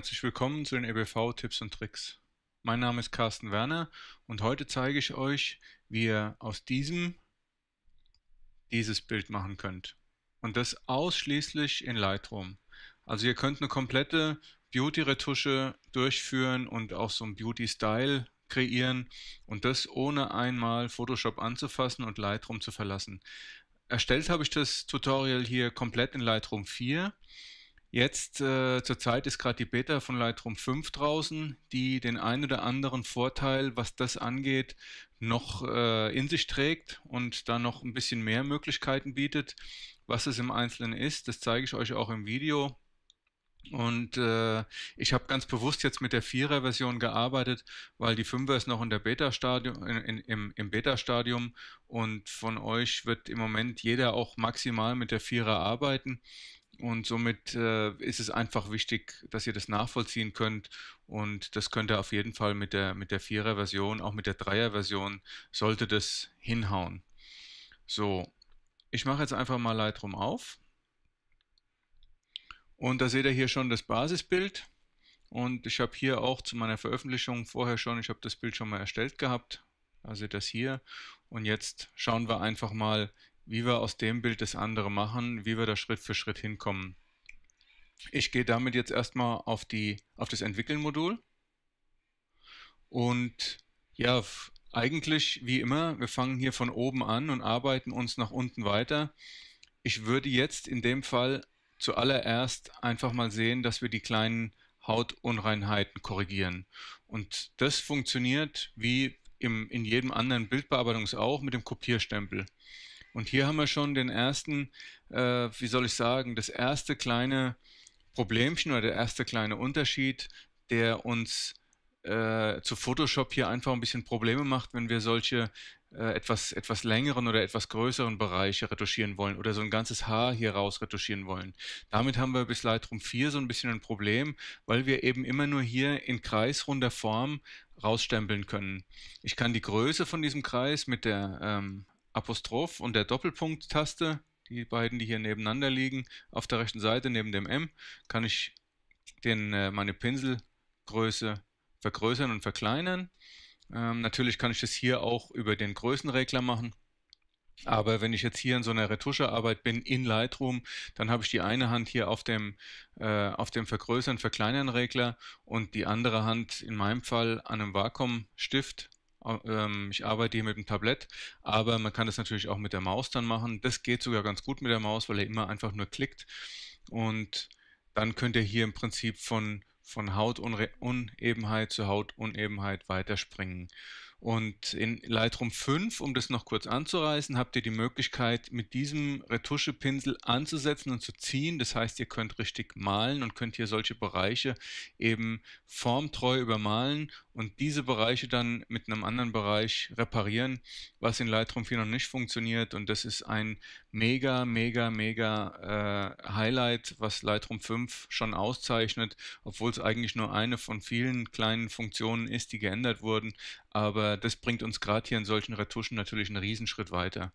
herzlich willkommen zu den EBV Tipps und Tricks. Mein Name ist Carsten Werner und heute zeige ich euch, wie ihr aus diesem dieses Bild machen könnt. Und das ausschließlich in Lightroom. Also ihr könnt eine komplette Beauty-Retusche durchführen und auch so einen Beauty-Style kreieren und das ohne einmal Photoshop anzufassen und Lightroom zu verlassen. Erstellt habe ich das Tutorial hier komplett in Lightroom 4 Jetzt äh, zurzeit ist gerade die Beta von Lightroom 5 draußen, die den einen oder anderen Vorteil, was das angeht, noch äh, in sich trägt und da noch ein bisschen mehr Möglichkeiten bietet. Was es im Einzelnen ist, das zeige ich euch auch im Video. Und äh, ich habe ganz bewusst jetzt mit der Vierer-Version gearbeitet, weil die Fünfer ist noch in der Beta-Stadium, im, im Beta-Stadium und von euch wird im Moment jeder auch maximal mit der Vierer arbeiten. Und somit äh, ist es einfach wichtig, dass ihr das nachvollziehen könnt. Und das könnt ihr auf jeden Fall mit der, mit der Vierer-Version, auch mit der Dreier-Version, sollte das hinhauen. So, ich mache jetzt einfach mal Lightroom auf. Und da seht ihr hier schon das Basisbild. Und ich habe hier auch zu meiner Veröffentlichung vorher schon, ich habe das Bild schon mal erstellt gehabt. Da seht ihr das hier. Und jetzt schauen wir einfach mal, wie wir aus dem Bild das andere machen, wie wir da Schritt für Schritt hinkommen. Ich gehe damit jetzt erstmal auf, die, auf das Entwickeln-Modul. Und ja, eigentlich wie immer, wir fangen hier von oben an und arbeiten uns nach unten weiter. Ich würde jetzt in dem Fall zuallererst einfach mal sehen, dass wir die kleinen Hautunreinheiten korrigieren. Und das funktioniert wie im, in jedem anderen Bildbearbeitungs auch mit dem Kopierstempel. Und hier haben wir schon den ersten, äh, wie soll ich sagen, das erste kleine Problemchen oder der erste kleine Unterschied, der uns äh, zu Photoshop hier einfach ein bisschen Probleme macht, wenn wir solche äh, etwas, etwas längeren oder etwas größeren Bereiche retuschieren wollen oder so ein ganzes Haar hier raus retuschieren wollen. Damit haben wir bis Lightroom 4 so ein bisschen ein Problem, weil wir eben immer nur hier in kreisrunder Form rausstempeln können. Ich kann die Größe von diesem Kreis mit der ähm, Apostroph und der Doppelpunkt-Taste, die beiden, die hier nebeneinander liegen, auf der rechten Seite neben dem M, kann ich den, äh, meine Pinselgröße vergrößern und verkleinern. Ähm, natürlich kann ich das hier auch über den Größenregler machen. Aber wenn ich jetzt hier in so einer Retuschearbeit bin in Lightroom, dann habe ich die eine Hand hier auf dem, äh, auf dem Vergrößern-Verkleinern-Regler und die andere Hand in meinem Fall an einem Vakuumstift ähm, ich arbeite hier mit dem Tablett, aber man kann das natürlich auch mit der Maus dann machen. Das geht sogar ganz gut mit der Maus, weil er immer einfach nur klickt. Und dann könnt ihr hier im Prinzip von, von Hautunebenheit zu Hautunebenheit weiterspringen. Und in Lightroom 5, um das noch kurz anzureißen, habt ihr die Möglichkeit, mit diesem Retuschepinsel anzusetzen und zu ziehen. Das heißt, ihr könnt richtig malen und könnt hier solche Bereiche eben formtreu übermalen und diese Bereiche dann mit einem anderen Bereich reparieren, was in Lightroom 4 noch nicht funktioniert. Und das ist ein mega, mega, mega äh, Highlight, was Lightroom 5 schon auszeichnet, obwohl es eigentlich nur eine von vielen kleinen Funktionen ist, die geändert wurden. Aber das bringt uns gerade hier in solchen Retuschen natürlich einen Riesenschritt weiter.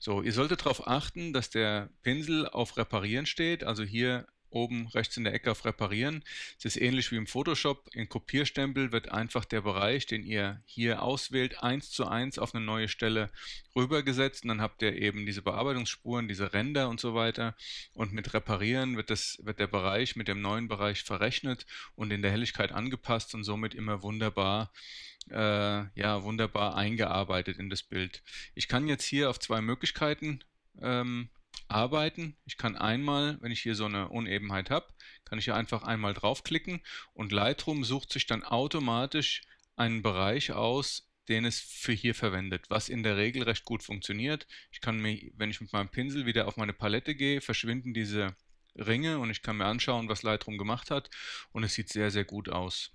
So, ihr solltet darauf achten, dass der Pinsel auf Reparieren steht, also hier oben rechts in der Ecke auf Reparieren. Es ist ähnlich wie im Photoshop. In Kopierstempel wird einfach der Bereich, den ihr hier auswählt, eins zu eins auf eine neue Stelle rübergesetzt. Und dann habt ihr eben diese Bearbeitungsspuren, diese Ränder und so weiter. Und mit Reparieren wird, das, wird der Bereich mit dem neuen Bereich verrechnet und in der Helligkeit angepasst und somit immer wunderbar äh, ja, wunderbar eingearbeitet in das Bild. Ich kann jetzt hier auf zwei Möglichkeiten ähm, arbeiten. Ich kann einmal, wenn ich hier so eine Unebenheit habe, kann ich hier einfach einmal draufklicken und Lightroom sucht sich dann automatisch einen Bereich aus, den es für hier verwendet, was in der Regel recht gut funktioniert. Ich kann mir, wenn ich mit meinem Pinsel wieder auf meine Palette gehe, verschwinden diese Ringe und ich kann mir anschauen, was Lightroom gemacht hat und es sieht sehr, sehr gut aus.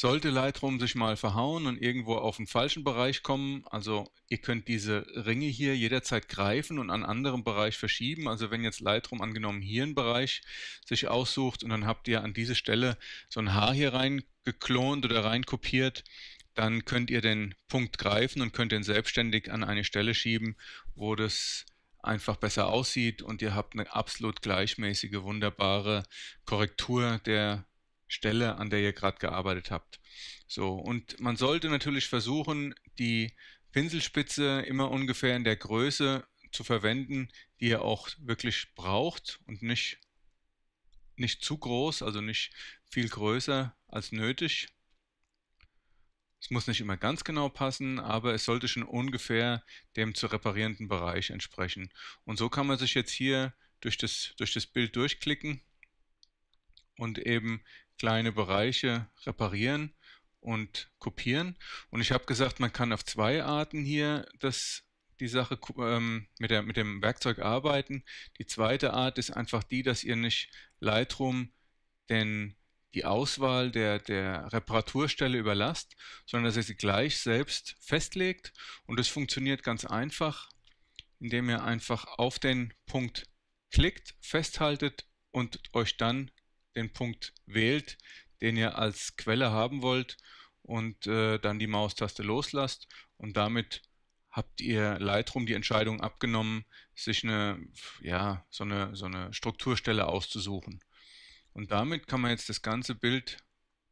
Sollte Lightroom sich mal verhauen und irgendwo auf den falschen Bereich kommen, also ihr könnt diese Ringe hier jederzeit greifen und an anderem Bereich verschieben. Also wenn jetzt Lightroom angenommen hier einen Bereich sich aussucht und dann habt ihr an diese Stelle so ein Haar hier reingeklont oder reinkopiert, dann könnt ihr den Punkt greifen und könnt den selbstständig an eine Stelle schieben, wo das einfach besser aussieht und ihr habt eine absolut gleichmäßige, wunderbare Korrektur der Stelle, an der ihr gerade gearbeitet habt. So, und man sollte natürlich versuchen, die Pinselspitze immer ungefähr in der Größe zu verwenden, die ihr auch wirklich braucht und nicht, nicht zu groß, also nicht viel größer als nötig. Es muss nicht immer ganz genau passen, aber es sollte schon ungefähr dem zu reparierenden Bereich entsprechen. Und so kann man sich jetzt hier durch das, durch das Bild durchklicken und eben kleine Bereiche reparieren und kopieren. Und ich habe gesagt, man kann auf zwei Arten hier das, die Sache ähm, mit, der, mit dem Werkzeug arbeiten. Die zweite Art ist einfach die, dass ihr nicht Lightroom denn die Auswahl der, der Reparaturstelle überlasst, sondern dass ihr sie gleich selbst festlegt. Und das funktioniert ganz einfach, indem ihr einfach auf den Punkt klickt, festhaltet und euch dann den Punkt wählt, den ihr als Quelle haben wollt und äh, dann die Maustaste loslasst und damit habt ihr Lightroom die Entscheidung abgenommen, sich eine, ja, so eine, so eine Strukturstelle auszusuchen. Und damit kann man jetzt das ganze Bild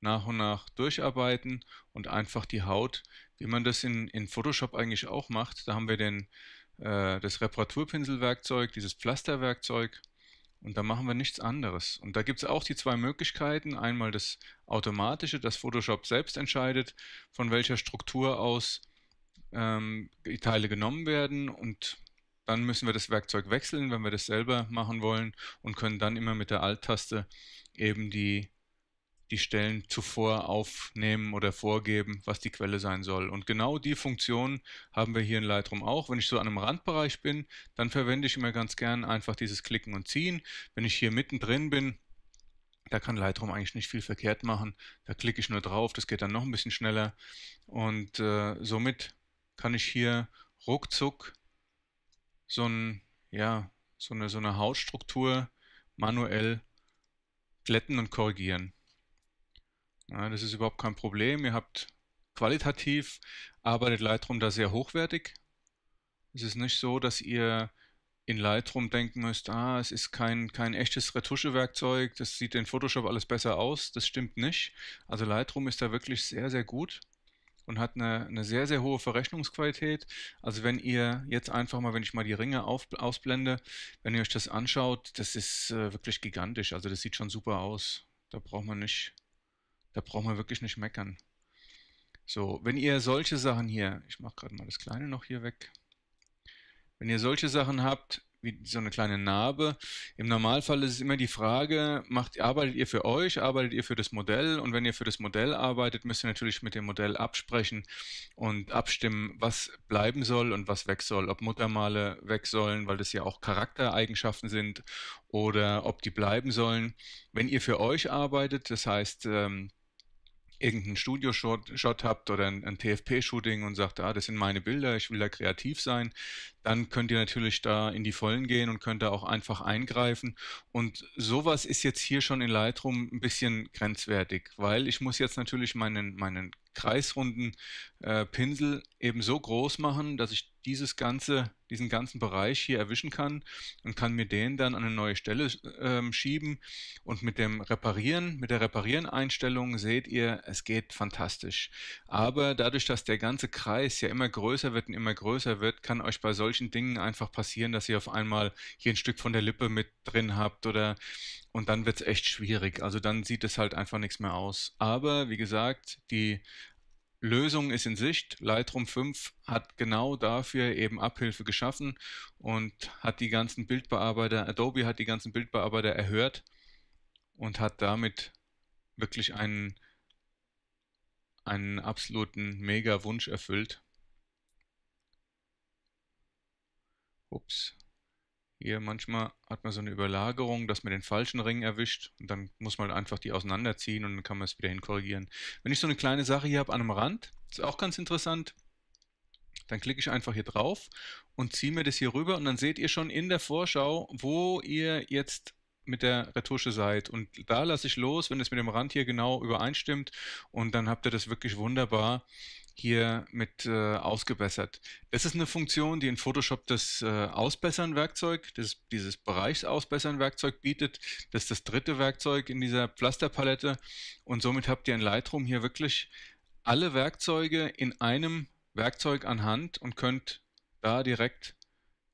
nach und nach durcharbeiten und einfach die Haut, wie man das in, in Photoshop eigentlich auch macht. Da haben wir den, äh, das Reparaturpinselwerkzeug, dieses Pflasterwerkzeug und da machen wir nichts anderes. Und da gibt es auch die zwei Möglichkeiten. Einmal das automatische, dass Photoshop selbst entscheidet, von welcher Struktur aus ähm, die Teile genommen werden. Und dann müssen wir das Werkzeug wechseln, wenn wir das selber machen wollen und können dann immer mit der Alt-Taste eben die die Stellen zuvor aufnehmen oder vorgeben, was die Quelle sein soll. Und genau die Funktion haben wir hier in Lightroom auch. Wenn ich so an einem Randbereich bin, dann verwende ich immer ganz gern einfach dieses Klicken und Ziehen. Wenn ich hier mittendrin bin, da kann Lightroom eigentlich nicht viel verkehrt machen. Da klicke ich nur drauf, das geht dann noch ein bisschen schneller. Und äh, somit kann ich hier ruckzuck so, ein, ja, so, eine, so eine Hautstruktur manuell glätten und korrigieren. Ja, das ist überhaupt kein Problem. Ihr habt qualitativ, arbeitet Lightroom da sehr hochwertig. Es ist nicht so, dass ihr in Lightroom denken müsst, ah, es ist kein, kein echtes Retuschewerkzeug, das sieht in Photoshop alles besser aus. Das stimmt nicht. Also Lightroom ist da wirklich sehr, sehr gut und hat eine, eine sehr, sehr hohe Verrechnungsqualität. Also wenn ihr jetzt einfach mal, wenn ich mal die Ringe auf, ausblende, wenn ihr euch das anschaut, das ist äh, wirklich gigantisch. Also das sieht schon super aus. Da braucht man nicht da brauchen wir wirklich nicht meckern. So, wenn ihr solche Sachen hier, ich mache gerade mal das Kleine noch hier weg. Wenn ihr solche Sachen habt, wie so eine kleine Narbe, im Normalfall ist es immer die Frage, macht, arbeitet ihr für euch, arbeitet ihr für das Modell? Und wenn ihr für das Modell arbeitet, müsst ihr natürlich mit dem Modell absprechen und abstimmen, was bleiben soll und was weg soll. Ob Muttermale weg sollen, weil das ja auch Charaktereigenschaften sind, oder ob die bleiben sollen. Wenn ihr für euch arbeitet, das heißt, ähm, irgendeinen Studio-Shot habt oder ein, ein TFP-Shooting und sagt, ah, das sind meine Bilder, ich will da kreativ sein, dann könnt ihr natürlich da in die Vollen gehen und könnt da auch einfach eingreifen. Und sowas ist jetzt hier schon in Lightroom ein bisschen grenzwertig, weil ich muss jetzt natürlich meinen, meinen kreisrunden äh, Pinsel eben so groß machen, dass ich dieses ganze diesen ganzen Bereich hier erwischen kann und kann mir den dann an eine neue Stelle ähm, schieben. Und mit dem Reparieren, mit der Reparieren-Einstellung seht ihr, es geht fantastisch. Aber dadurch, dass der ganze Kreis ja immer größer wird und immer größer wird, kann euch bei solchen Dingen einfach passieren, dass ihr auf einmal hier ein Stück von der Lippe mit drin habt oder und dann wird es echt schwierig. Also dann sieht es halt einfach nichts mehr aus. Aber wie gesagt, die Lösung ist in Sicht. Lightroom 5 hat genau dafür eben Abhilfe geschaffen und hat die ganzen Bildbearbeiter, Adobe hat die ganzen Bildbearbeiter erhört und hat damit wirklich einen, einen absoluten Mega-Wunsch erfüllt. Ups. Hier manchmal hat man so eine Überlagerung, dass man den falschen Ring erwischt und dann muss man halt einfach die auseinanderziehen und dann kann man es wieder hinkorrigieren. Wenn ich so eine kleine Sache hier habe an einem Rand, ist auch ganz interessant, dann klicke ich einfach hier drauf und ziehe mir das hier rüber und dann seht ihr schon in der Vorschau, wo ihr jetzt mit der Retusche seid. Und da lasse ich los, wenn es mit dem Rand hier genau übereinstimmt und dann habt ihr das wirklich wunderbar hier mit äh, ausgebessert. Das ist eine Funktion, die in Photoshop das äh, Ausbessern-Werkzeug, das, dieses Bereichsausbessern-Werkzeug bietet. Das ist das dritte Werkzeug in dieser Pflasterpalette und somit habt ihr in Lightroom hier wirklich alle Werkzeuge in einem Werkzeug an Hand und könnt da direkt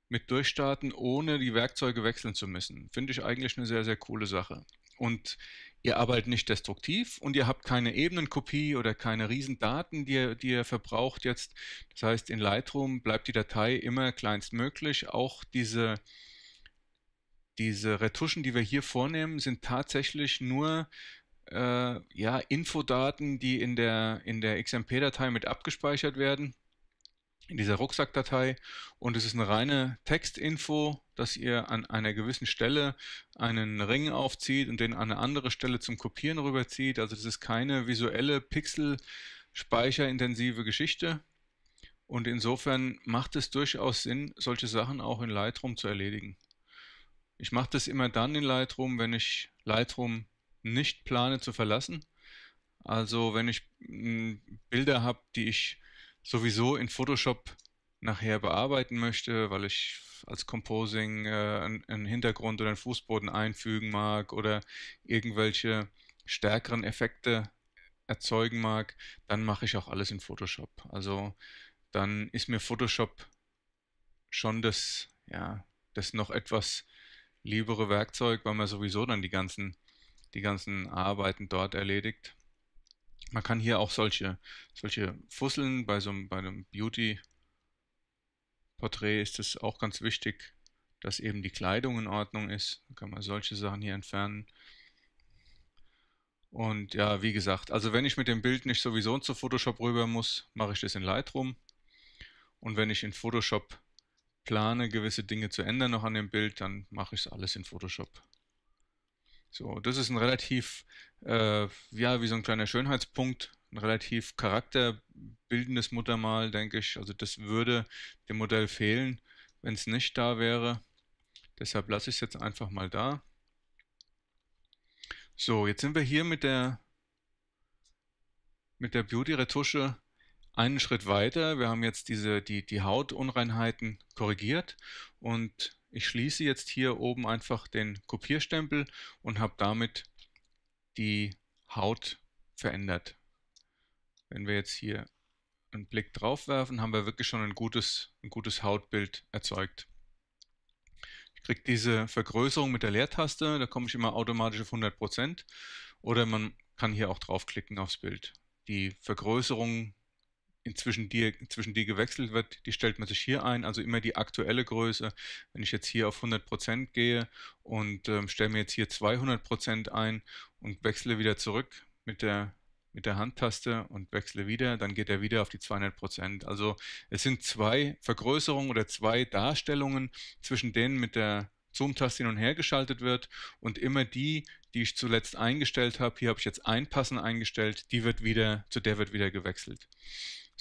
mit durchstarten, ohne die Werkzeuge wechseln zu müssen. Finde ich eigentlich eine sehr, sehr coole Sache. Und Ihr arbeitet nicht destruktiv und ihr habt keine Ebenenkopie oder keine Riesendaten, die ihr, die ihr verbraucht jetzt. Das heißt, in Lightroom bleibt die Datei immer kleinstmöglich. Auch diese, diese Retuschen, die wir hier vornehmen, sind tatsächlich nur äh, ja, Infodaten, die in der, in der XMP-Datei mit abgespeichert werden in dieser Rucksackdatei und es ist eine reine Textinfo, dass ihr an einer gewissen Stelle einen Ring aufzieht und den an eine andere Stelle zum Kopieren rüberzieht. Also das ist keine visuelle Pixel-Speicherintensive Geschichte. Und insofern macht es durchaus Sinn, solche Sachen auch in Lightroom zu erledigen. Ich mache das immer dann in Lightroom, wenn ich Lightroom nicht plane zu verlassen. Also wenn ich hm, Bilder habe, die ich sowieso in Photoshop nachher bearbeiten möchte, weil ich als Composing äh, einen Hintergrund oder einen Fußboden einfügen mag oder irgendwelche stärkeren Effekte erzeugen mag, dann mache ich auch alles in Photoshop. Also dann ist mir Photoshop schon das, ja, das noch etwas liebere Werkzeug, weil man sowieso dann die ganzen, die ganzen Arbeiten dort erledigt man kann hier auch solche, solche Fusseln bei so einem, bei einem Beauty Porträt ist es auch ganz wichtig, dass eben die Kleidung in Ordnung ist. Da kann man solche Sachen hier entfernen. Und ja, wie gesagt, also wenn ich mit dem Bild nicht sowieso zu Photoshop rüber muss, mache ich das in Lightroom. Und wenn ich in Photoshop plane, gewisse Dinge zu ändern noch an dem Bild, dann mache ich es alles in Photoshop. So, das ist ein relativ, äh, ja, wie so ein kleiner Schönheitspunkt, ein relativ charakterbildendes Muttermal, denke ich. Also das würde dem Modell fehlen, wenn es nicht da wäre. Deshalb lasse ich es jetzt einfach mal da. So, jetzt sind wir hier mit der, mit der Beauty-Retusche einen Schritt weiter. Wir haben jetzt diese, die, die Hautunreinheiten korrigiert und ich schließe jetzt hier oben einfach den Kopierstempel und habe damit die Haut verändert. Wenn wir jetzt hier einen Blick drauf werfen, haben wir wirklich schon ein gutes, ein gutes Hautbild erzeugt. Ich kriege diese Vergrößerung mit der Leertaste, da komme ich immer automatisch auf 100%. Oder man kann hier auch draufklicken aufs Bild. Die Vergrößerung inzwischen die, inzwischen die gewechselt wird, die stellt man sich hier ein, also immer die aktuelle Größe. Wenn ich jetzt hier auf 100% gehe und ähm, stelle mir jetzt hier 200% ein und wechsle wieder zurück mit der, mit der Handtaste und wechsle wieder, dann geht er wieder auf die 200%. Also es sind zwei Vergrößerungen oder zwei Darstellungen, zwischen denen mit der Zoom-Taste hin und her geschaltet wird und immer die, die ich zuletzt eingestellt habe, hier habe ich jetzt einpassen eingestellt, die wird wieder, zu der wird wieder gewechselt.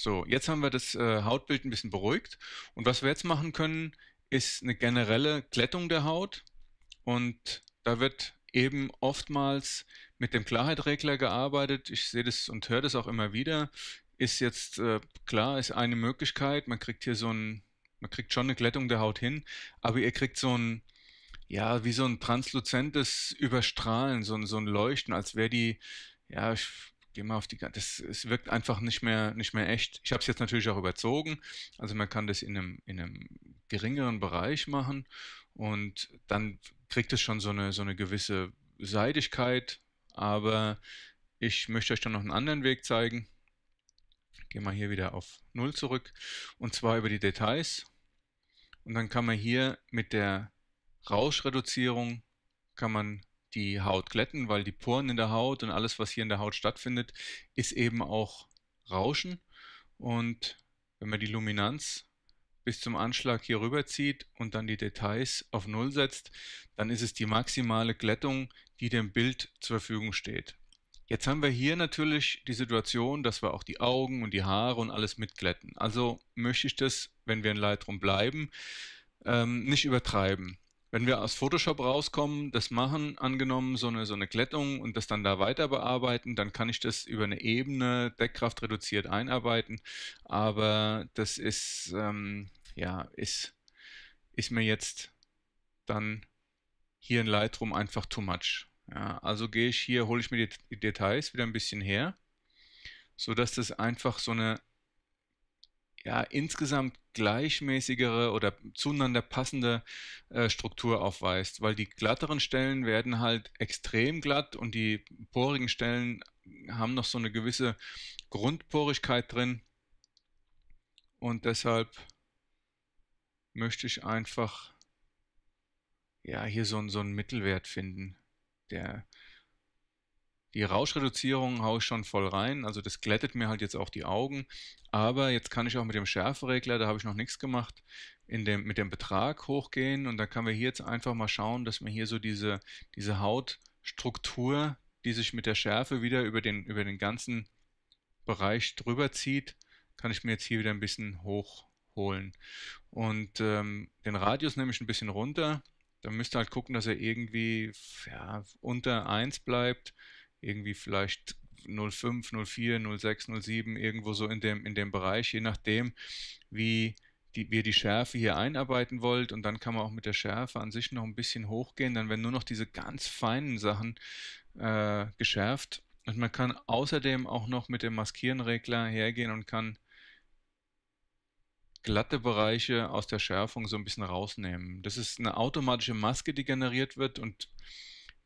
So, jetzt haben wir das äh, Hautbild ein bisschen beruhigt. Und was wir jetzt machen können, ist eine generelle Glättung der Haut. Und da wird eben oftmals mit dem Klarheitregler gearbeitet. Ich sehe das und höre das auch immer wieder. Ist jetzt äh, klar, ist eine Möglichkeit. Man kriegt hier so ein, man kriegt schon eine Glättung der Haut hin, aber ihr kriegt so ein, ja, wie so ein transluzentes Überstrahlen, so ein, so ein Leuchten, als wäre die, ja, ich Geh mal auf die das es wirkt einfach nicht mehr nicht mehr echt. Ich habe es jetzt natürlich auch überzogen, also man kann das in einem in einem geringeren Bereich machen und dann kriegt es schon so eine so eine gewisse Seidigkeit, aber ich möchte euch dann noch einen anderen Weg zeigen. Gehen wir hier wieder auf null zurück und zwar über die Details und dann kann man hier mit der Rauschreduzierung kann man die Haut glätten, weil die Poren in der Haut und alles, was hier in der Haut stattfindet, ist eben auch Rauschen. Und wenn man die Luminanz bis zum Anschlag hier rüber zieht und dann die Details auf Null setzt, dann ist es die maximale Glättung, die dem Bild zur Verfügung steht. Jetzt haben wir hier natürlich die Situation, dass wir auch die Augen und die Haare und alles mitglätten. Also möchte ich das, wenn wir in Lightroom bleiben, ähm, nicht übertreiben wenn wir aus Photoshop rauskommen, das machen, angenommen, so eine, so eine Glättung und das dann da weiter bearbeiten, dann kann ich das über eine Ebene Deckkraft reduziert einarbeiten. Aber das ist, ähm, ja, ist, ist mir jetzt dann hier in Lightroom einfach too much. Ja, also gehe ich hier, hole ich mir die Details wieder ein bisschen her, sodass das einfach so eine ja, insgesamt gleichmäßigere oder zueinander passende äh, Struktur aufweist, weil die glatteren Stellen werden halt extrem glatt und die porigen Stellen haben noch so eine gewisse Grundporigkeit drin und deshalb möchte ich einfach ja hier so, so einen Mittelwert finden, der die Rauschreduzierung haue ich schon voll rein, also das glättet mir halt jetzt auch die Augen. Aber jetzt kann ich auch mit dem Schärferegler, da habe ich noch nichts gemacht, in dem, mit dem Betrag hochgehen und dann können wir hier jetzt einfach mal schauen, dass wir hier so diese, diese Hautstruktur, die sich mit der Schärfe wieder über den, über den ganzen Bereich drüber zieht, kann ich mir jetzt hier wieder ein bisschen hochholen. Und ähm, den Radius nehme ich ein bisschen runter. Dann müsst ihr halt gucken, dass er irgendwie ja, unter 1 bleibt irgendwie vielleicht 05, 04, 06, 07, irgendwo so in dem, in dem Bereich, je nachdem, wie die, wie ihr die Schärfe hier einarbeiten wollt. Und dann kann man auch mit der Schärfe an sich noch ein bisschen hochgehen. Dann werden nur noch diese ganz feinen Sachen äh, geschärft. Und man kann außerdem auch noch mit dem Maskierenregler hergehen und kann glatte Bereiche aus der Schärfung so ein bisschen rausnehmen. Das ist eine automatische Maske, die generiert wird und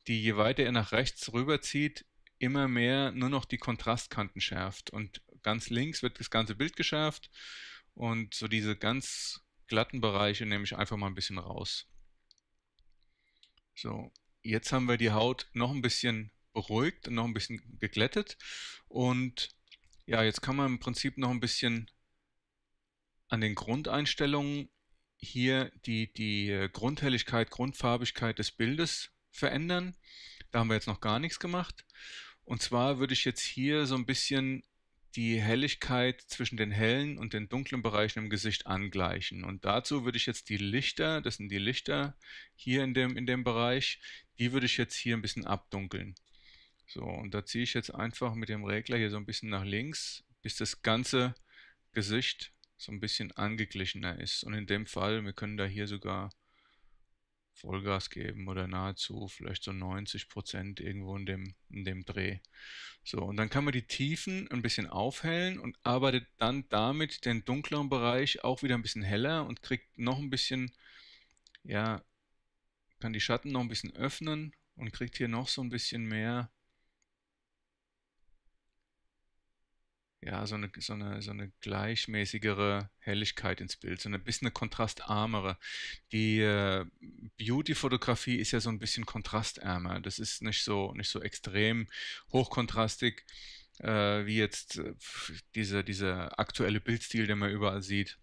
die je weiter er nach rechts rüberzieht, immer mehr nur noch die Kontrastkanten schärft. Und ganz links wird das ganze Bild geschärft und so diese ganz glatten Bereiche nehme ich einfach mal ein bisschen raus. So, jetzt haben wir die Haut noch ein bisschen beruhigt und noch ein bisschen geglättet. Und ja, jetzt kann man im Prinzip noch ein bisschen an den Grundeinstellungen hier die, die äh, Grundhelligkeit, Grundfarbigkeit des Bildes verändern. Da haben wir jetzt noch gar nichts gemacht. Und zwar würde ich jetzt hier so ein bisschen die Helligkeit zwischen den hellen und den dunklen Bereichen im Gesicht angleichen. Und dazu würde ich jetzt die Lichter, das sind die Lichter hier in dem, in dem Bereich, die würde ich jetzt hier ein bisschen abdunkeln. So, und da ziehe ich jetzt einfach mit dem Regler hier so ein bisschen nach links, bis das ganze Gesicht so ein bisschen angeglichener ist. Und in dem Fall, wir können da hier sogar Vollgas geben oder nahezu vielleicht so 90 Prozent irgendwo in dem, in dem Dreh. So, und dann kann man die Tiefen ein bisschen aufhellen und arbeitet dann damit den dunkleren Bereich auch wieder ein bisschen heller und kriegt noch ein bisschen, ja, kann die Schatten noch ein bisschen öffnen und kriegt hier noch so ein bisschen mehr ja, so eine, so eine, so eine gleichmäßigere Helligkeit ins Bild, so ein bisschen eine kontrastarmere. Die äh, Beauty-Fotografie ist ja so ein bisschen kontrastärmer. Das ist nicht so, nicht so extrem hochkontrastig, äh, wie jetzt äh, dieser, dieser aktuelle Bildstil, den man überall sieht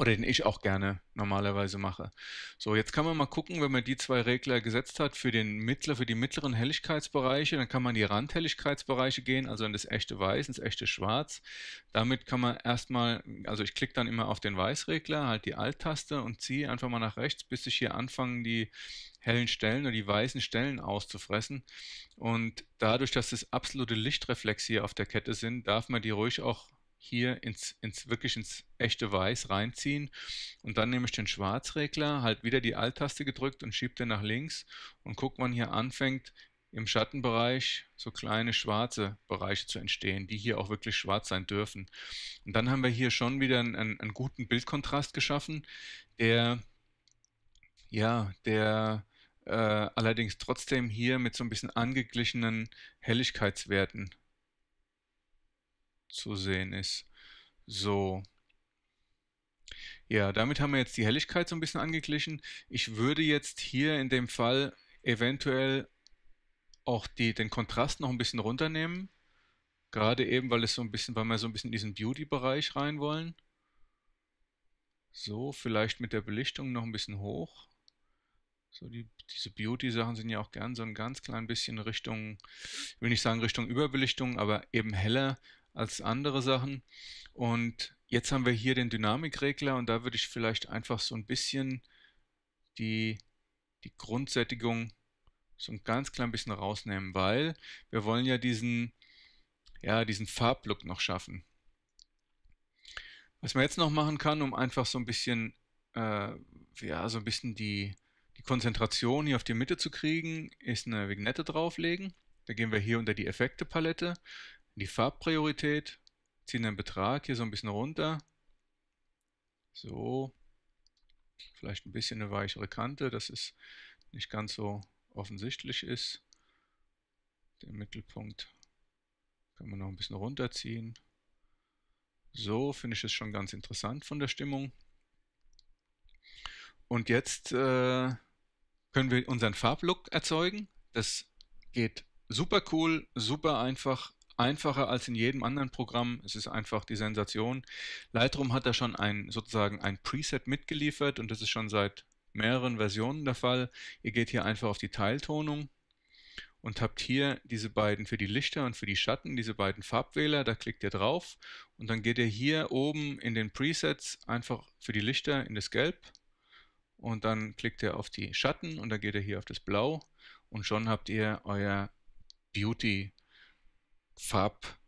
oder den ich auch gerne normalerweise mache. So, jetzt kann man mal gucken, wenn man die zwei Regler gesetzt hat für den mittler, für die mittleren Helligkeitsbereiche, dann kann man die Randhelligkeitsbereiche gehen, also in das echte Weiß, ins echte Schwarz. Damit kann man erstmal, also ich klicke dann immer auf den Weißregler, halt die Alt-Taste und ziehe einfach mal nach rechts, bis sich hier anfangen die hellen Stellen oder die weißen Stellen auszufressen. Und dadurch, dass das absolute Lichtreflex hier auf der Kette sind, darf man die ruhig auch hier ins, ins wirklich ins echte Weiß reinziehen und dann nehme ich den Schwarzregler, halt wieder die Alt-Taste gedrückt und schiebe den nach links und guck, wann hier anfängt im Schattenbereich so kleine schwarze Bereiche zu entstehen, die hier auch wirklich schwarz sein dürfen. Und dann haben wir hier schon wieder einen, einen guten Bildkontrast geschaffen, der ja, der äh, allerdings trotzdem hier mit so ein bisschen angeglichenen Helligkeitswerten zu sehen ist. So. Ja, damit haben wir jetzt die Helligkeit so ein bisschen angeglichen. Ich würde jetzt hier in dem Fall eventuell auch die, den Kontrast noch ein bisschen runternehmen. Gerade eben, weil es so ein bisschen, weil wir so ein bisschen in diesen Beauty-Bereich rein wollen. So, vielleicht mit der Belichtung noch ein bisschen hoch. So, die, diese Beauty-Sachen sind ja auch gern so ein ganz klein bisschen Richtung, will nicht sagen Richtung Überbelichtung, aber eben heller, als andere Sachen. Und jetzt haben wir hier den Dynamikregler und da würde ich vielleicht einfach so ein bisschen die, die Grundsättigung so ein ganz klein bisschen rausnehmen, weil wir wollen ja diesen, ja, diesen Farblook noch schaffen. Was man jetzt noch machen kann, um einfach so ein bisschen, äh, ja, so ein bisschen die, die Konzentration hier auf die Mitte zu kriegen, ist eine Vignette drauflegen. Da gehen wir hier unter die Effekte-Palette, die Farbpriorität, ziehen den Betrag hier so ein bisschen runter. So, vielleicht ein bisschen eine weichere Kante, dass es nicht ganz so offensichtlich ist. Den Mittelpunkt können wir noch ein bisschen runterziehen. So finde ich es schon ganz interessant von der Stimmung. Und jetzt äh, können wir unseren Farblook erzeugen. Das geht super cool, super einfach einfacher als in jedem anderen Programm. Es ist einfach die Sensation. Lightroom hat da schon ein, sozusagen ein Preset mitgeliefert und das ist schon seit mehreren Versionen der Fall. Ihr geht hier einfach auf die Teiltonung und habt hier diese beiden für die Lichter und für die Schatten, diese beiden Farbwähler, da klickt ihr drauf und dann geht ihr hier oben in den Presets einfach für die Lichter in das Gelb und dann klickt ihr auf die Schatten und dann geht ihr hier auf das Blau und schon habt ihr euer Beauty Farb,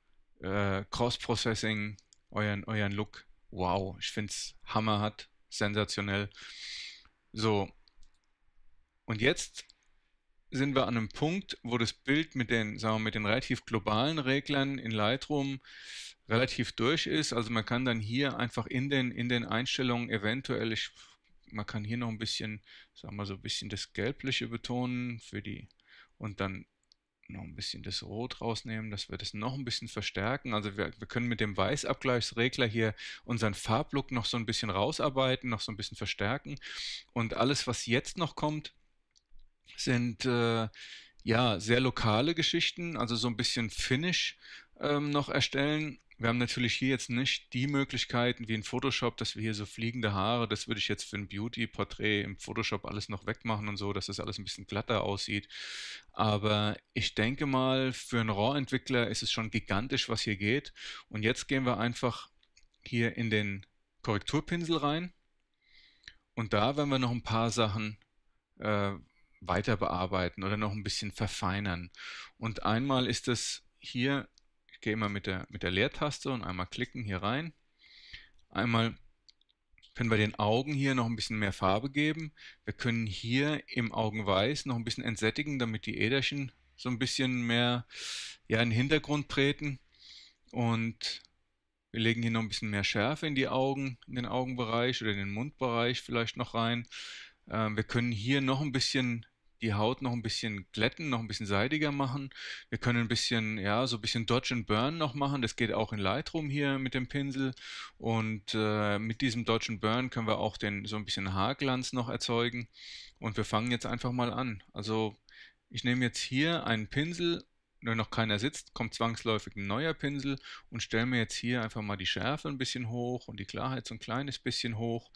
äh, Cross-Processing, euren, euren Look. Wow, ich finde es hammerhart, sensationell. So, und jetzt sind wir an einem Punkt, wo das Bild mit den, sagen wir, mit den relativ globalen Reglern in Lightroom relativ durch ist. Also man kann dann hier einfach in den, in den Einstellungen eventuell, ich, man kann hier noch ein bisschen, sagen wir so ein bisschen das Gelbliche betonen für die und dann noch ein bisschen das Rot rausnehmen, dass wir das noch ein bisschen verstärken. Also wir, wir können mit dem Weißabgleichsregler hier unseren Farblook noch so ein bisschen rausarbeiten, noch so ein bisschen verstärken. Und alles, was jetzt noch kommt, sind äh, ja sehr lokale Geschichten, also so ein bisschen Finish ähm, noch erstellen wir haben natürlich hier jetzt nicht die Möglichkeiten wie in Photoshop, dass wir hier so fliegende Haare, das würde ich jetzt für ein Beauty-Porträt im Photoshop alles noch wegmachen und so, dass das alles ein bisschen glatter aussieht. Aber ich denke mal, für einen RAW-Entwickler ist es schon gigantisch, was hier geht. Und jetzt gehen wir einfach hier in den Korrekturpinsel rein. Und da werden wir noch ein paar Sachen äh, weiter bearbeiten oder noch ein bisschen verfeinern. Und einmal ist das hier gehe immer mit der, mit der Leertaste und einmal klicken hier rein. Einmal können wir den Augen hier noch ein bisschen mehr Farbe geben. Wir können hier im Augenweiß noch ein bisschen entsättigen, damit die Äderchen so ein bisschen mehr ja, in den Hintergrund treten. Und wir legen hier noch ein bisschen mehr Schärfe in die Augen, in den Augenbereich oder in den Mundbereich vielleicht noch rein. Ähm, wir können hier noch ein bisschen die Haut noch ein bisschen glätten, noch ein bisschen seidiger machen. Wir können ein bisschen, ja, so ein bisschen Dodge and Burn noch machen. Das geht auch in Lightroom hier mit dem Pinsel. Und äh, mit diesem Dodge and Burn können wir auch den so ein bisschen Haarglanz noch erzeugen. Und wir fangen jetzt einfach mal an. Also ich nehme jetzt hier einen Pinsel nur noch keiner sitzt, kommt zwangsläufig ein neuer Pinsel und stelle mir jetzt hier einfach mal die Schärfe ein bisschen hoch und die Klarheit so ein kleines bisschen hoch,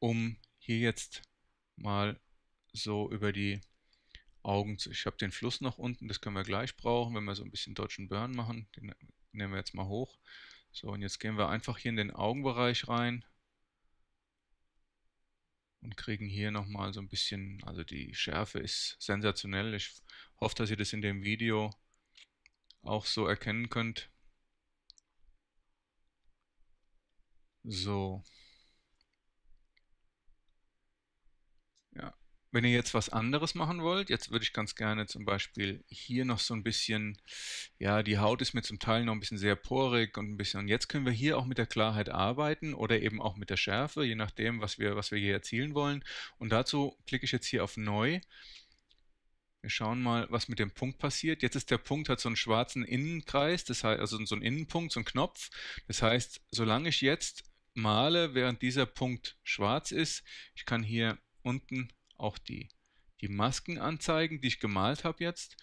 um hier jetzt mal so über die Augen zu. Ich habe den Fluss noch unten, das können wir gleich brauchen, wenn wir so ein bisschen deutschen Burn machen. Den nehmen wir jetzt mal hoch. So, und jetzt gehen wir einfach hier in den Augenbereich rein und kriegen hier nochmal so ein bisschen, also die Schärfe ist sensationell. Ich hoffe, dass ihr das in dem Video auch so erkennen könnt. So, Wenn ihr jetzt was anderes machen wollt, jetzt würde ich ganz gerne zum Beispiel hier noch so ein bisschen, ja, die Haut ist mir zum Teil noch ein bisschen sehr porig und ein bisschen, und jetzt können wir hier auch mit der Klarheit arbeiten oder eben auch mit der Schärfe, je nachdem, was wir, was wir hier erzielen wollen. Und dazu klicke ich jetzt hier auf Neu. Wir schauen mal, was mit dem Punkt passiert. Jetzt ist der Punkt, hat so einen schwarzen Innenkreis, das heißt, also so einen Innenpunkt, so einen Knopf. Das heißt, solange ich jetzt male, während dieser Punkt schwarz ist, ich kann hier unten auch die, die Masken anzeigen, die ich gemalt habe jetzt.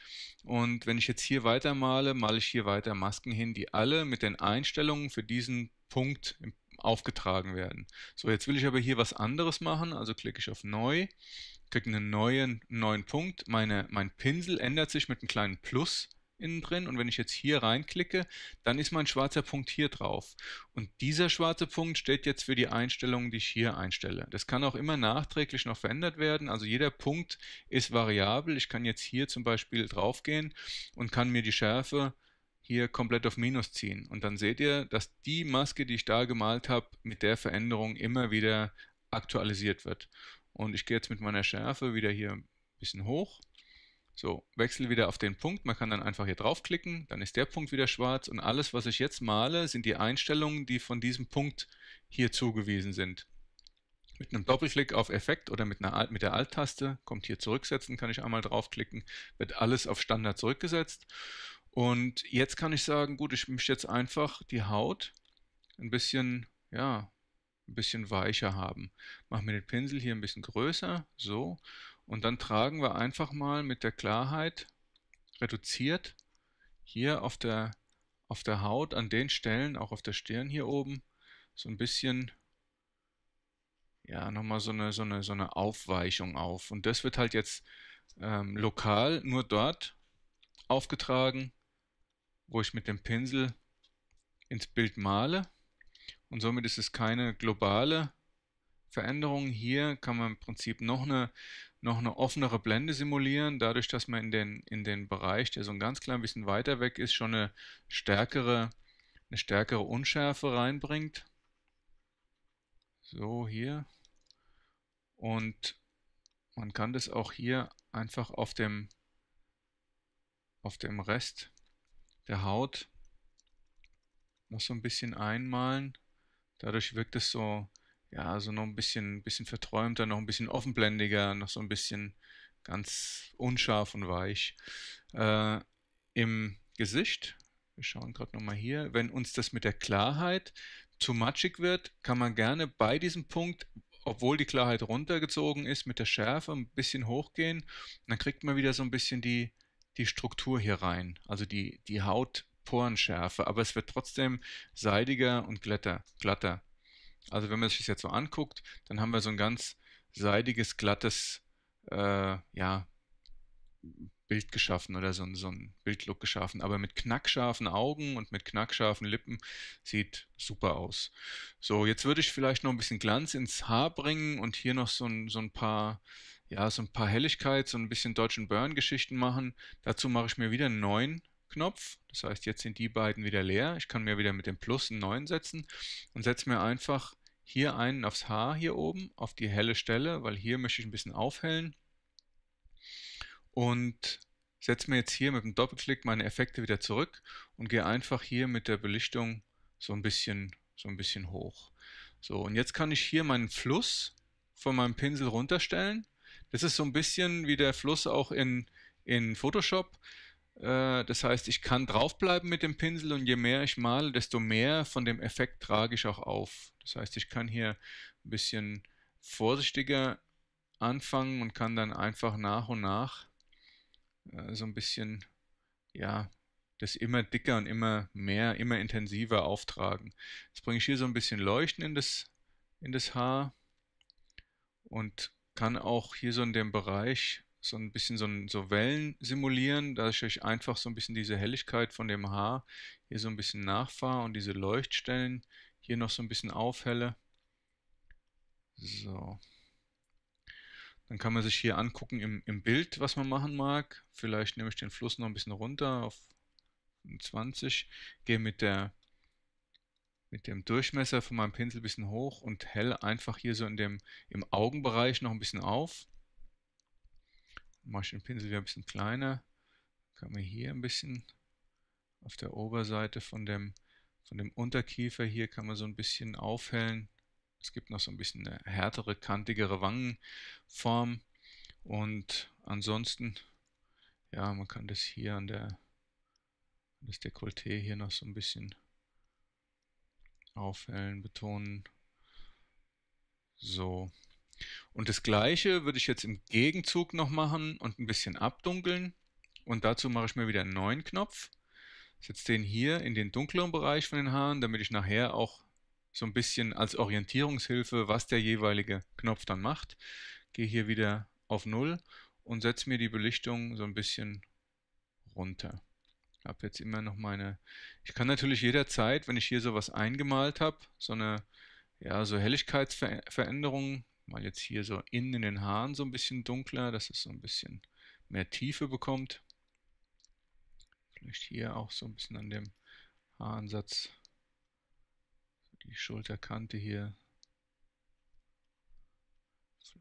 Und wenn ich jetzt hier weiter male, male ich hier weiter Masken hin, die alle mit den Einstellungen für diesen Punkt aufgetragen werden. So, jetzt will ich aber hier was anderes machen, also klicke ich auf Neu, kriege einen neuen, neuen Punkt. Meine, mein Pinsel ändert sich mit einem kleinen Plus innen drin und wenn ich jetzt hier reinklicke, dann ist mein schwarzer Punkt hier drauf. Und dieser schwarze Punkt steht jetzt für die Einstellungen, die ich hier einstelle. Das kann auch immer nachträglich noch verändert werden. Also jeder Punkt ist variabel. Ich kann jetzt hier zum Beispiel drauf gehen und kann mir die Schärfe hier komplett auf Minus ziehen. Und dann seht ihr, dass die Maske, die ich da gemalt habe, mit der Veränderung immer wieder aktualisiert wird. Und ich gehe jetzt mit meiner Schärfe wieder hier ein bisschen hoch so, wechsel wieder auf den Punkt. Man kann dann einfach hier draufklicken, dann ist der Punkt wieder schwarz und alles, was ich jetzt male, sind die Einstellungen, die von diesem Punkt hier zugewiesen sind. Mit einem Doppelklick auf Effekt oder mit, einer, mit der Alt-Taste, kommt hier zurücksetzen, kann ich einmal draufklicken, wird alles auf Standard zurückgesetzt. Und jetzt kann ich sagen, gut, ich möchte jetzt einfach die Haut ein bisschen, ja, ein bisschen weicher haben. Mach mir den Pinsel hier ein bisschen größer, so. Und dann tragen wir einfach mal mit der Klarheit reduziert hier auf der, auf der Haut, an den Stellen, auch auf der Stirn hier oben, so ein bisschen, ja, nochmal so eine, so, eine, so eine Aufweichung auf. Und das wird halt jetzt ähm, lokal nur dort aufgetragen, wo ich mit dem Pinsel ins Bild male. Und somit ist es keine globale Veränderungen. Hier kann man im Prinzip noch eine, noch eine offenere Blende simulieren, dadurch, dass man in den, in den Bereich, der so ein ganz klein bisschen weiter weg ist, schon eine stärkere, eine stärkere Unschärfe reinbringt. So hier. Und man kann das auch hier einfach auf dem, auf dem Rest der Haut noch so ein bisschen einmalen. Dadurch wirkt es so, ja, so also noch ein bisschen, bisschen verträumter, noch ein bisschen offenblendiger, noch so ein bisschen ganz unscharf und weich. Äh, Im Gesicht, wir schauen gerade nochmal hier, wenn uns das mit der Klarheit zu matschig wird, kann man gerne bei diesem Punkt, obwohl die Klarheit runtergezogen ist, mit der Schärfe ein bisschen hochgehen. Dann kriegt man wieder so ein bisschen die, die Struktur hier rein, also die, die Haut. aber es wird trotzdem seidiger und glatter. glatter. Also wenn man sich das jetzt so anguckt, dann haben wir so ein ganz seidiges, glattes äh, ja, Bild geschaffen oder so, so ein Bildlook geschaffen. Aber mit knackscharfen Augen und mit knackscharfen Lippen sieht super aus. So, jetzt würde ich vielleicht noch ein bisschen Glanz ins Haar bringen und hier noch so ein, so ein paar, ja, so ein paar Helligkeit, so ein bisschen deutschen Burn-Geschichten machen. Dazu mache ich mir wieder einen neuen Knopf. Das heißt, jetzt sind die beiden wieder leer. Ich kann mir wieder mit dem Plus einen neuen setzen und setze mir einfach hier einen aufs H hier oben, auf die helle Stelle, weil hier möchte ich ein bisschen aufhellen. Und setze mir jetzt hier mit dem Doppelklick meine Effekte wieder zurück und gehe einfach hier mit der Belichtung so ein bisschen, so ein bisschen hoch. So, und jetzt kann ich hier meinen Fluss von meinem Pinsel runterstellen. Das ist so ein bisschen wie der Fluss auch in, in Photoshop. Äh, das heißt, ich kann draufbleiben mit dem Pinsel und je mehr ich male, desto mehr von dem Effekt trage ich auch auf. Das heißt, ich kann hier ein bisschen vorsichtiger anfangen und kann dann einfach nach und nach äh, so ein bisschen, ja, das immer dicker und immer mehr, immer intensiver auftragen. Jetzt bringe ich hier so ein bisschen Leuchten in das, in das Haar und kann auch hier so in dem Bereich so ein bisschen so, ein, so Wellen simulieren, dass ich euch einfach so ein bisschen diese Helligkeit von dem Haar hier so ein bisschen nachfahre und diese Leuchtstellen hier noch so ein bisschen aufhelle. So. Dann kann man sich hier angucken im, im Bild, was man machen mag. Vielleicht nehme ich den Fluss noch ein bisschen runter auf 20, gehe mit der mit dem Durchmesser von meinem Pinsel ein bisschen hoch und helle einfach hier so in dem, im Augenbereich noch ein bisschen auf mache ich den Pinsel wieder ein bisschen kleiner, kann man hier ein bisschen auf der Oberseite von dem, von dem Unterkiefer hier kann man so ein bisschen aufhellen. Es gibt noch so ein bisschen eine härtere, kantigere Wangenform. Und ansonsten, ja, man kann das hier an der, das Dekolleté hier noch so ein bisschen aufhellen, betonen. So. Und das gleiche würde ich jetzt im Gegenzug noch machen und ein bisschen abdunkeln. Und dazu mache ich mir wieder einen neuen Knopf. Setze den hier in den dunkleren Bereich von den Haaren, damit ich nachher auch so ein bisschen als Orientierungshilfe, was der jeweilige Knopf dann macht. Gehe hier wieder auf null und setze mir die Belichtung so ein bisschen runter. Ich habe jetzt immer noch meine... Ich kann natürlich jederzeit, wenn ich hier sowas eingemalt habe, so eine ja, so Helligkeitsveränderung mal jetzt hier so innen in den Haaren so ein bisschen dunkler, dass es so ein bisschen mehr Tiefe bekommt. Vielleicht hier auch so ein bisschen an dem Haaransatz, die Schulterkante hier.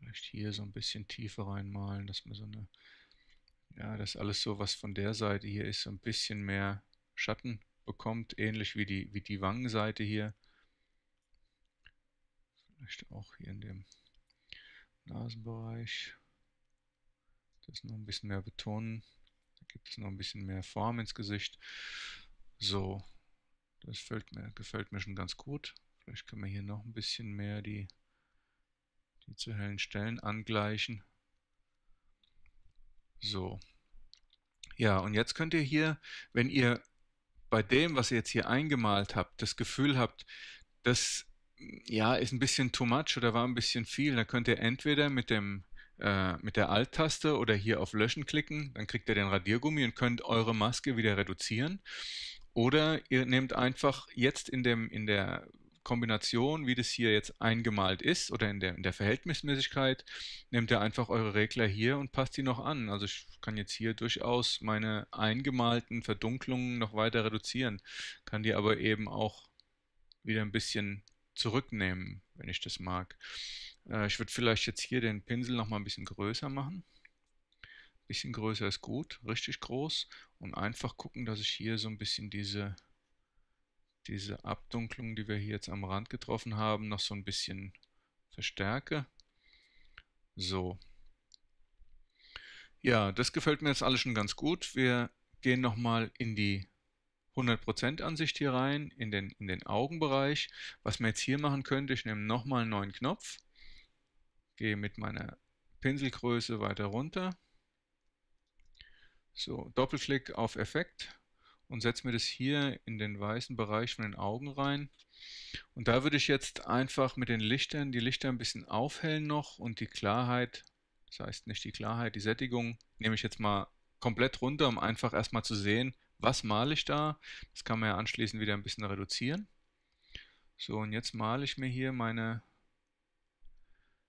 Vielleicht hier so ein bisschen Tiefe reinmalen, dass man so eine, ja, dass alles so, was von der Seite hier ist, so ein bisschen mehr Schatten bekommt, ähnlich wie die, wie die Wangenseite hier. Vielleicht auch hier in dem Nasenbereich. Das noch ein bisschen mehr betonen. Da gibt es noch ein bisschen mehr Form ins Gesicht. So, das gefällt mir, gefällt mir schon ganz gut. Vielleicht können wir hier noch ein bisschen mehr die, die zu hellen Stellen angleichen. So. Ja, und jetzt könnt ihr hier, wenn ihr bei dem, was ihr jetzt hier eingemalt habt, das Gefühl habt, das ja, ist ein bisschen too much oder war ein bisschen viel. dann könnt ihr entweder mit dem äh, mit der Alt-Taste oder hier auf Löschen klicken, dann kriegt ihr den Radiergummi und könnt eure Maske wieder reduzieren. Oder ihr nehmt einfach jetzt in, dem, in der Kombination, wie das hier jetzt eingemalt ist oder in der, in der Verhältnismäßigkeit, nehmt ihr einfach eure Regler hier und passt die noch an. Also ich kann jetzt hier durchaus meine eingemalten Verdunklungen noch weiter reduzieren, kann die aber eben auch wieder ein bisschen zurücknehmen, wenn ich das mag. Äh, ich würde vielleicht jetzt hier den Pinsel nochmal ein bisschen größer machen. Ein bisschen größer ist gut, richtig groß. Und einfach gucken, dass ich hier so ein bisschen diese, diese Abdunklung, die wir hier jetzt am Rand getroffen haben, noch so ein bisschen verstärke. So. Ja, das gefällt mir jetzt alles schon ganz gut. Wir gehen nochmal in die 100% Ansicht hier rein in den, in den Augenbereich. Was man jetzt hier machen könnte, ich nehme nochmal einen neuen Knopf, gehe mit meiner Pinselgröße weiter runter. So, Doppelklick auf Effekt und setze mir das hier in den weißen Bereich von den Augen rein. Und da würde ich jetzt einfach mit den Lichtern die Lichter ein bisschen aufhellen noch und die Klarheit, das heißt nicht die Klarheit, die Sättigung, nehme ich jetzt mal komplett runter, um einfach erstmal zu sehen, was male ich da. Das kann man ja anschließend wieder ein bisschen reduzieren. So, und jetzt male ich mir hier meine...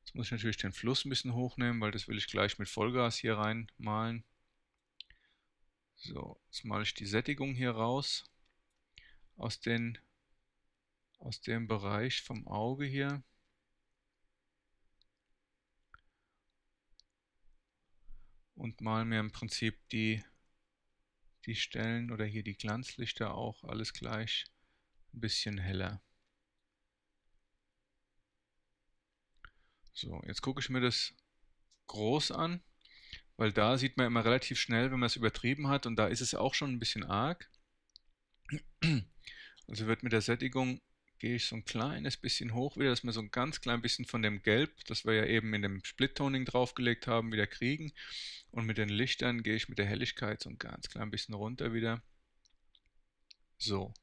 Jetzt muss ich natürlich den Fluss ein bisschen hochnehmen, weil das will ich gleich mit Vollgas hier reinmalen. So, jetzt male ich die Sättigung hier raus aus, den, aus dem Bereich vom Auge hier. Und male mir im Prinzip die die Stellen oder hier die Glanzlichter auch alles gleich ein bisschen heller. So, jetzt gucke ich mir das groß an, weil da sieht man immer relativ schnell, wenn man es übertrieben hat und da ist es auch schon ein bisschen arg. Also wird mit der Sättigung gehe ich so ein kleines bisschen hoch wieder, dass wir so ein ganz klein bisschen von dem Gelb, das wir ja eben in dem Split-Toning draufgelegt haben, wieder kriegen. Und mit den Lichtern gehe ich mit der Helligkeit so ein ganz klein bisschen runter wieder. So.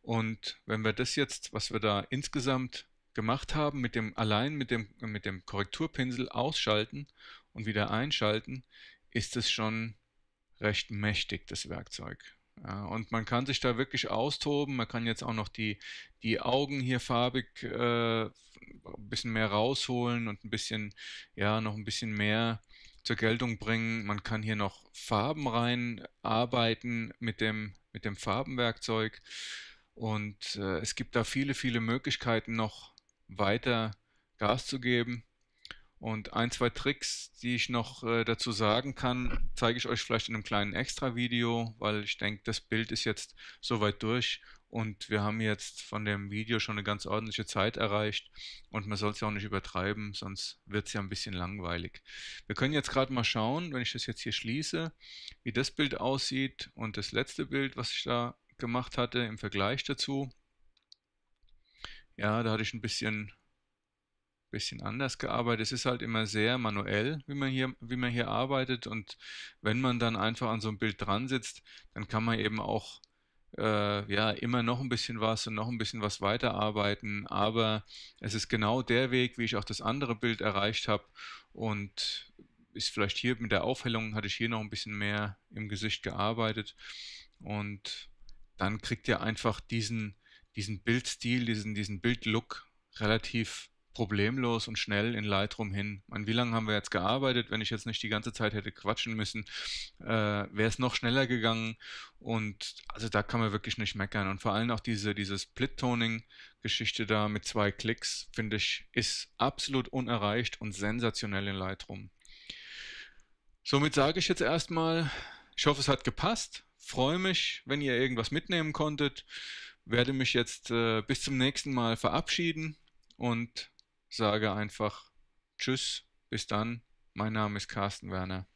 Und wenn wir das jetzt, was wir da insgesamt gemacht haben, mit dem, allein mit dem, mit dem Korrekturpinsel ausschalten und wieder einschalten, ist es schon recht mächtig, das Werkzeug. Ja, und man kann sich da wirklich austoben. Man kann jetzt auch noch die, die Augen hier farbig äh, ein bisschen mehr rausholen und ein bisschen, ja, noch ein bisschen mehr zur Geltung bringen. Man kann hier noch Farben reinarbeiten mit dem, mit dem Farbenwerkzeug. Und äh, es gibt da viele, viele Möglichkeiten, noch weiter Gas zu geben. Und ein, zwei Tricks, die ich noch äh, dazu sagen kann, zeige ich euch vielleicht in einem kleinen Extra-Video, weil ich denke, das Bild ist jetzt soweit durch und wir haben jetzt von dem Video schon eine ganz ordentliche Zeit erreicht und man soll es ja auch nicht übertreiben, sonst wird es ja ein bisschen langweilig. Wir können jetzt gerade mal schauen, wenn ich das jetzt hier schließe, wie das Bild aussieht und das letzte Bild, was ich da gemacht hatte im Vergleich dazu. Ja, da hatte ich ein bisschen bisschen anders gearbeitet. Es ist halt immer sehr manuell, wie man hier, wie man hier arbeitet. Und wenn man dann einfach an so einem Bild dran sitzt, dann kann man eben auch äh, ja immer noch ein bisschen was und noch ein bisschen was weiterarbeiten. Aber es ist genau der Weg, wie ich auch das andere Bild erreicht habe. Und ist vielleicht hier mit der Aufhellung hatte ich hier noch ein bisschen mehr im Gesicht gearbeitet. Und dann kriegt ihr einfach diesen, diesen Bildstil, diesen, diesen Bildlook relativ problemlos und schnell in Lightroom hin. An wie lange haben wir jetzt gearbeitet? Wenn ich jetzt nicht die ganze Zeit hätte quatschen müssen, äh, wäre es noch schneller gegangen. Und also da kann man wirklich nicht meckern. Und vor allem auch diese, diese Split-Toning-Geschichte da mit zwei Klicks, finde ich, ist absolut unerreicht und sensationell in Lightroom. Somit sage ich jetzt erstmal, ich hoffe, es hat gepasst. Freue mich, wenn ihr irgendwas mitnehmen konntet. Werde mich jetzt äh, bis zum nächsten Mal verabschieden und sage einfach Tschüss, bis dann. Mein Name ist Carsten Werner.